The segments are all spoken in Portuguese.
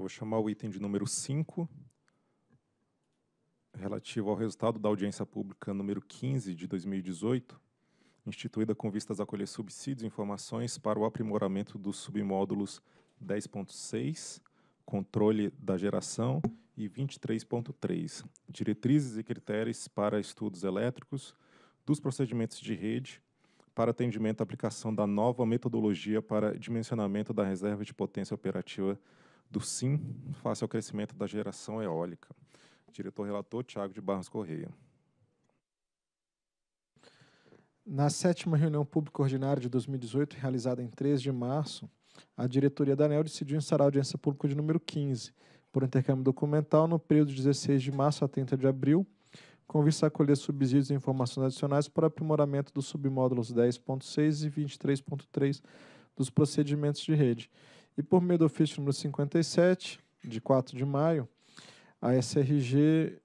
vou chamar o item de número 5, relativo ao resultado da audiência pública número 15 de 2018, instituída com vistas a colher subsídios e informações para o aprimoramento dos submódulos 10.6, controle da geração, e 23.3, diretrizes e critérios para estudos elétricos dos procedimentos de rede para atendimento à aplicação da nova metodologia para dimensionamento da reserva de potência operativa do SIM face ao crescimento da geração eólica. Diretor-relator Tiago de Barros Correia. Na sétima reunião pública ordinária de 2018, realizada em 3 de março, a diretoria da ANEL decidiu instar a audiência pública de número 15, por intercâmbio documental, no período de 16 de março a 30 de abril, com vista a colher subsídios e informações adicionais para aprimoramento dos submódulos 10.6 e 23.3 dos procedimentos de rede. E por meio do ofício número 57, de 4 de maio, a SRG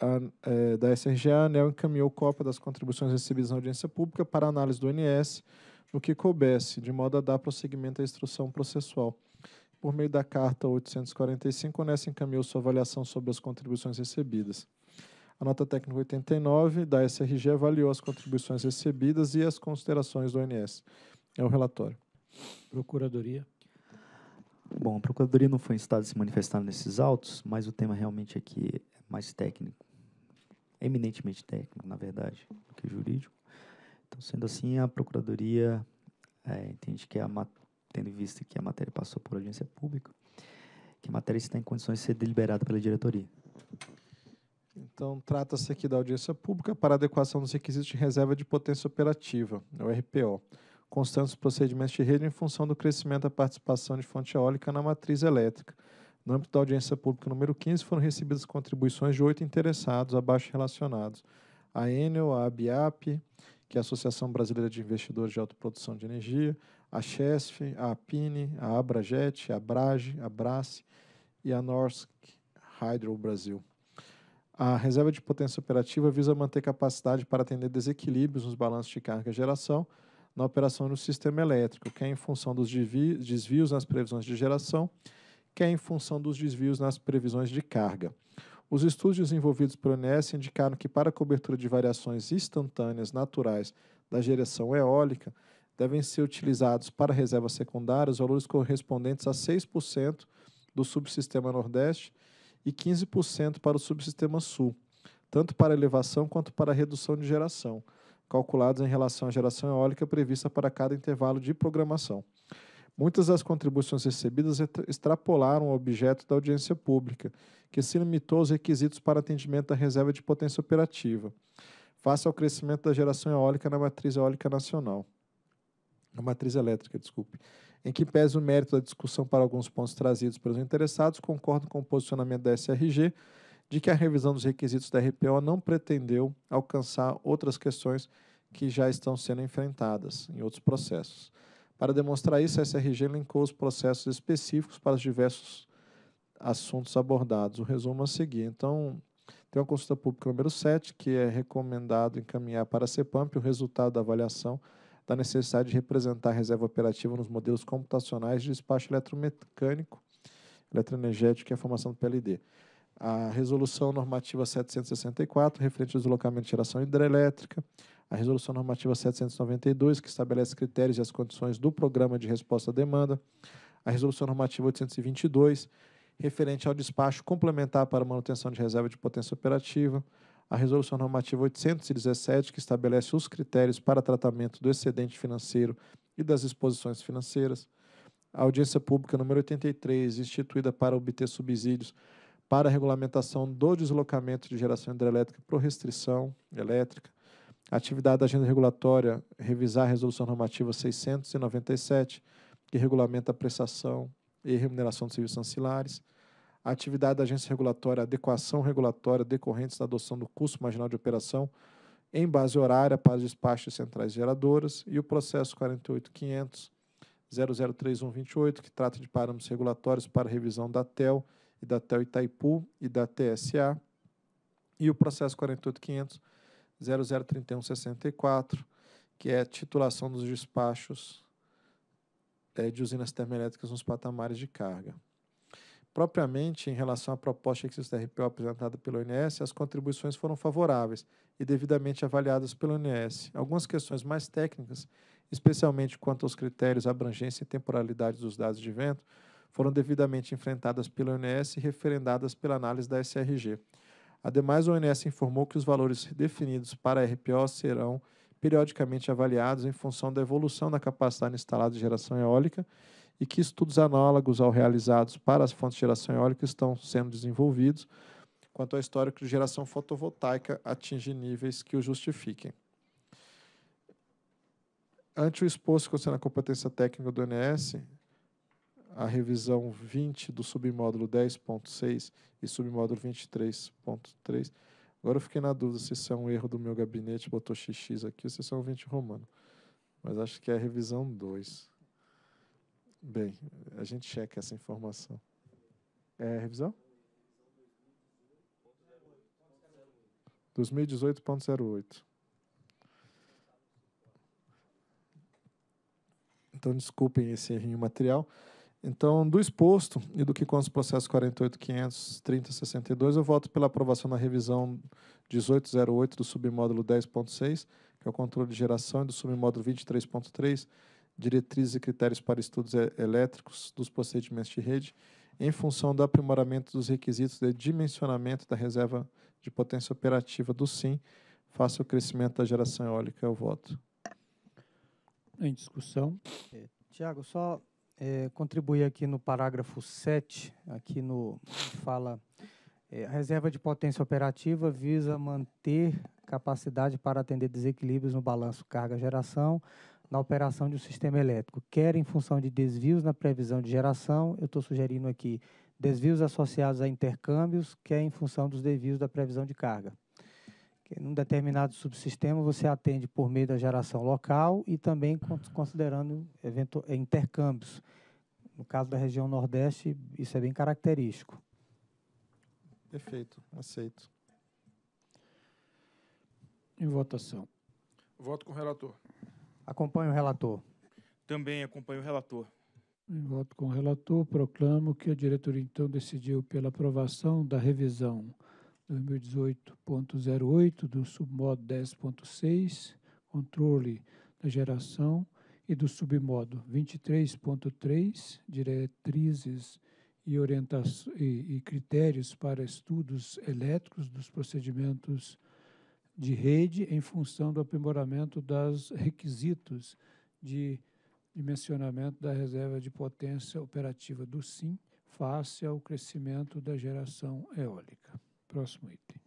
a, é, da SRG, a ANEL encaminhou cópia das contribuições recebidas na audiência pública para análise do ONS, no que coubesse, de modo a dar prosseguimento à instrução processual. Por meio da carta 845, a ONS encaminhou sua avaliação sobre as contribuições recebidas. A nota técnica 89 da SRG avaliou as contribuições recebidas e as considerações do ONS. É o relatório. Procuradoria. Bom, a Procuradoria não foi instada a se manifestar nesses autos, mas o tema realmente aqui é, é mais técnico, eminentemente técnico, na verdade, do que jurídico. Então, sendo assim, a Procuradoria é, entende que, a tendo visto que a matéria passou por audiência pública, que a matéria está em condições de ser deliberada pela diretoria. Então, trata-se aqui da audiência pública para adequação dos requisitos de reserva de potência operativa, o RPO constantes procedimentos de rede em função do crescimento da participação de fonte eólica na matriz elétrica. No âmbito da audiência pública número 15, foram recebidas contribuições de oito interessados abaixo relacionados: a Enel, a ABIAP, que é a Associação Brasileira de Investidores de Autoprodução de Energia, a CHESF, a APINE, a Abrajet, a Brage, a Brace e a Norsk Hydro Brasil. A reserva de potência operativa visa manter capacidade para atender desequilíbrios nos balanços de carga e geração, na operação do sistema elétrico, que é em função dos desvios nas previsões de geração, que é em função dos desvios nas previsões de carga. Os estudos desenvolvidos pelo INES indicaram que para a cobertura de variações instantâneas naturais da geração eólica, devem ser utilizados para reservas secundárias valores correspondentes a 6% do subsistema Nordeste e 15% para o subsistema Sul, tanto para elevação quanto para redução de geração, calculados em relação à geração eólica prevista para cada intervalo de programação. Muitas das contribuições recebidas extrapolaram o objeto da audiência pública, que se limitou aos requisitos para atendimento da reserva de potência operativa, face ao crescimento da geração eólica na matriz eólica nacional. Na matriz elétrica, desculpe. Em que pese o mérito da discussão para alguns pontos trazidos pelos interessados, concordo com o posicionamento da SRG de que a revisão dos requisitos da RPO não pretendeu alcançar outras questões que já estão sendo enfrentadas em outros processos. Para demonstrar isso, a SRG linkou os processos específicos para os diversos assuntos abordados. O resumo a seguir. Então, tem uma consulta pública número 7, que é recomendado encaminhar para a CEPAMP o resultado da avaliação da necessidade de representar a reserva operativa nos modelos computacionais de despacho eletromecânico, eletroenergético e a formação do PLD a Resolução Normativa 764, referente ao deslocamento de geração hidrelétrica, a Resolução Normativa 792, que estabelece critérios e as condições do Programa de Resposta à Demanda, a Resolução Normativa 822, referente ao despacho complementar para manutenção de reserva de potência operativa, a Resolução Normativa 817, que estabelece os critérios para tratamento do excedente financeiro e das exposições financeiras, a Audiência Pública número 83, instituída para obter subsídios para a regulamentação do deslocamento de geração hidrelétrica por restrição elétrica, atividade da agenda regulatória, revisar a Resolução Normativa 697, que regulamenta a prestação e remuneração de serviços ancilares, a atividade da agência regulatória, adequação regulatória decorrentes da adoção do custo marginal de operação em base horária para despachos de centrais geradoras e o processo 48500 003128, que trata de parâmetros regulatórios para revisão da TEL da Tel Itaipu, e da TSA e o processo 48.500.003164, que é titulação dos despachos é, de usinas termoelétricas nos patamares de carga. Propriamente, em relação à proposta que da RPO apresentada pelo ONS, as contribuições foram favoráveis e devidamente avaliadas pelo ONS. Algumas questões mais técnicas, especialmente quanto aos critérios abrangência e temporalidade dos dados de vento, foram devidamente enfrentadas pela ONS e referendadas pela análise da SRG. Ademais, a ONS informou que os valores definidos para a RPO serão periodicamente avaliados em função da evolução da capacidade instalada de geração eólica e que estudos análogos ao realizados para as fontes de geração eólica estão sendo desenvolvidos quanto ao histórico de geração fotovoltaica atingir níveis que o justifiquem. Ante o exposto concerno a competência técnica do ONS, a revisão 20 do submódulo 10.6 e submódulo 23.3. Agora eu fiquei na dúvida se isso é um erro do meu gabinete, botou XX aqui, ou se isso é um 20 romano. Mas acho que é a revisão 2. Bem, a gente checa essa informação. É a revisão? 2018.08. Então, desculpem esse errinho material. Então, do exposto e do que consta o processo 48.530.62, eu voto pela aprovação da revisão 1808 do submódulo 10.6, que é o controle de geração, e do submódulo 23.3, diretrizes e critérios para estudos é, elétricos dos procedimentos de rede, em função do aprimoramento dos requisitos de dimensionamento da reserva de potência operativa do SIM, face ao crescimento da geração eólica. Eu voto. Em discussão. Tiago, só é, contribuir aqui no parágrafo 7, aqui no fala é, a reserva de potência operativa visa manter capacidade para atender desequilíbrios no balanço carga-geração na operação de um sistema elétrico, quer em função de desvios na previsão de geração, eu estou sugerindo aqui desvios associados a intercâmbios, quer em função dos desvios da previsão de carga que num determinado subsistema você atende por meio da geração local e também considerando é, intercâmbios. No caso da região Nordeste, isso é bem característico. Perfeito, aceito. Em votação. Voto com o relator. Acompanho o relator. Também acompanho o relator. Em voto com o relator, proclamo que a diretoria então decidiu pela aprovação da revisão 2018.08 do submodo 10.6, controle da geração, e do submodo 23.3, diretrizes e, e, e critérios para estudos elétricos dos procedimentos de rede em função do aprimoramento dos requisitos de dimensionamento da reserva de potência operativa do SIM face ao crescimento da geração eólica. Próximo item.